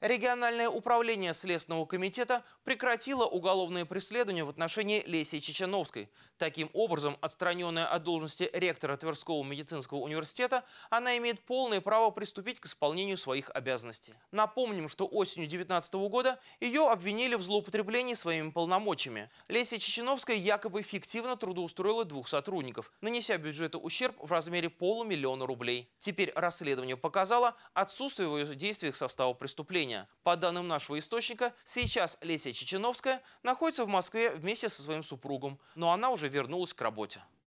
Региональное управление Следственного комитета прекратило уголовное преследование в отношении Леси Чеченовской. Таким образом, отстраненная от должности ректора Тверского медицинского университета, она имеет полное право приступить к исполнению своих обязанностей. Напомним, что осенью 2019 года ее обвинили в злоупотреблении своими полномочиями. Леся Чеченовская якобы фиктивно трудоустроила двух сотрудников, нанеся бюджету ущерб в размере полумиллиона рублей. Теперь расследование показало отсутствие в ее действиях состава преступления преступления. По данным нашего источника, сейчас Леся Чеченовская находится в Москве вместе со своим супругом, но она уже вернулась к работе.